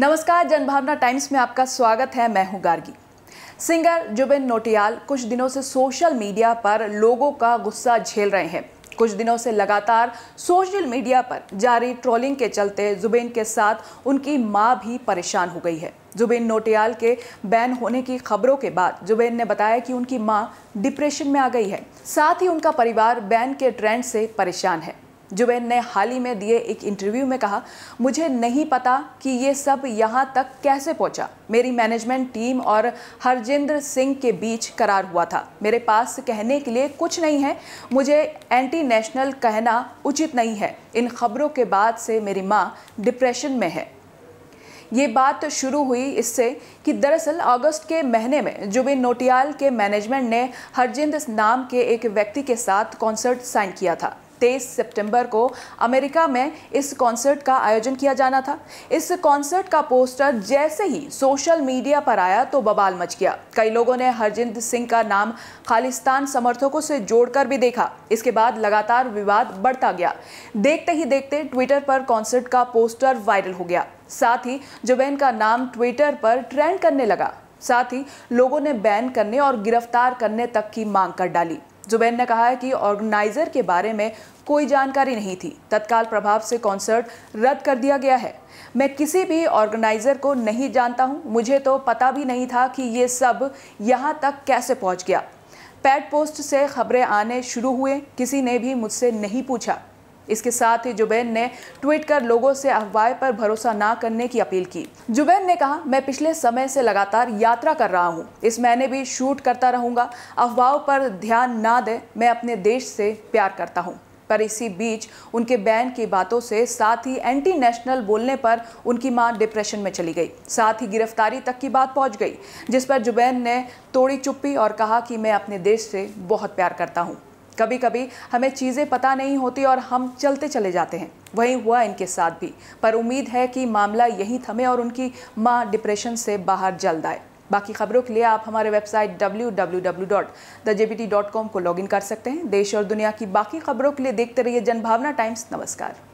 नमस्कार जनभावना टाइम्स में आपका स्वागत है मैं हूं गार्गी सिंगर जुबिन नोटियाल कुछ दिनों से सोशल मीडिया पर लोगों का गुस्सा झेल रहे हैं कुछ दिनों से लगातार सोशल मीडिया पर जारी ट्रोलिंग के चलते जुबेन के साथ उनकी मां भी परेशान हो गई है जुबेन नोटियाल के बैन होने की खबरों के बाद जुबेन ने बताया कि उनकी मां डिप्रेशन में आ गई है साथ ही उनका परिवार बैन के ट्रेंड से परेशान है जुबैन ने हाल ही में दिए एक इंटरव्यू में कहा मुझे नहीं पता कि ये सब यहाँ तक कैसे पहुँचा मेरी मैनेजमेंट टीम और हरजिंद्र सिंह के बीच करार हुआ था मेरे पास कहने के लिए कुछ नहीं है मुझे एंटी नेशनल कहना उचित नहीं है इन खबरों के बाद से मेरी माँ डिप्रेशन में है ये बात शुरू हुई इससे कि दरअसल अगस्त के महीने में जुबिन नोटियाल के मैनेजमेंट ने हरजिंद नाम के एक व्यक्ति के साथ कॉन्सर्ट साइन किया था तेईस सितंबर को अमेरिका में इस कॉन्सर्ट का आयोजन किया जाना था इस कॉन्सर्ट का पोस्टर जैसे ही सोशल मीडिया पर आया तो बबाल मच गया कई लोगों ने हरजिंद सिंह का नाम खालिस्तान समर्थकों से जोड़कर भी देखा इसके बाद लगातार विवाद बढ़ता गया देखते ही देखते ट्विटर पर कॉन्सर्ट का पोस्टर वायरल हो गया साथ ही जुबैन का नाम ट्विटर पर ट्रेंड करने लगा साथ ही लोगों ने बैन करने और गिरफ्तार करने तक की मांग कर डाली जुबैन ने कहा है कि ऑर्गेनाइजर के बारे में कोई जानकारी नहीं थी तत्काल प्रभाव से कॉन्सर्ट रद्द कर दिया गया है मैं किसी भी ऑर्गेनाइजर को नहीं जानता हूं मुझे तो पता भी नहीं था कि ये सब यहां तक कैसे पहुंच गया पैड पोस्ट से खबरें आने शुरू हुए किसी ने भी मुझसे नहीं पूछा इसके साथ ही जुबैन ने ट्वीट कर लोगों से अफवाह पर भरोसा ना करने की अपील की जुबैन ने कहा मैं पिछले समय से लगातार यात्रा कर रहा हूँ इस महीने भी शूट करता रहूँगा अफवाहों पर ध्यान ना दे मैं अपने देश से प्यार करता हूँ पर इसी बीच उनके बैन की बातों से साथ ही एंटी नेशनल बोलने पर उनकी मां डिप्रेशन में चली गई साथ ही गिरफ्तारी तक की बात पहुंच गई जिस पर जुबैन ने तोड़ी चुप्पी और कहा कि मैं अपने देश से बहुत प्यार करता हूं कभी कभी हमें चीज़ें पता नहीं होती और हम चलते चले जाते हैं वही हुआ इनके साथ भी पर उम्मीद है कि मामला यहीं थमे और उनकी माँ डिप्रेशन से बाहर जल्द आए बाकी खबरों के लिए आप हमारे वेबसाइट www.thejpt.com को लॉगिन कर सकते हैं देश और दुनिया की बाकी खबरों के लिए देखते रहिए जनभावना टाइम्स नमस्कार